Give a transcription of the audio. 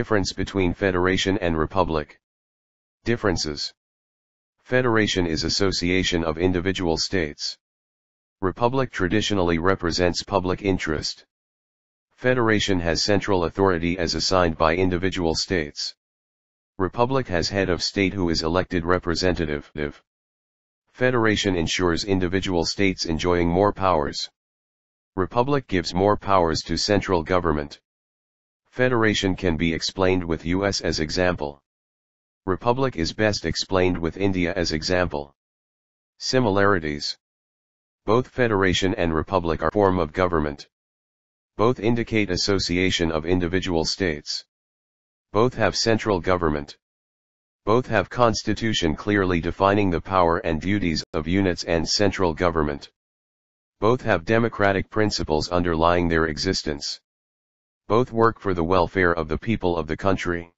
Difference between Federation and Republic. Differences. Federation is association of individual states. Republic traditionally represents public interest. Federation has central authority as assigned by individual states. Republic has head of state who is elected representative. Federation ensures individual states enjoying more powers. Republic gives more powers to central government. Federation can be explained with US as example. Republic is best explained with India as example. Similarities. Both federation and republic are form of government. Both indicate association of individual states. Both have central government. Both have constitution clearly defining the power and duties of units and central government. Both have democratic principles underlying their existence both work for the welfare of the people of the country.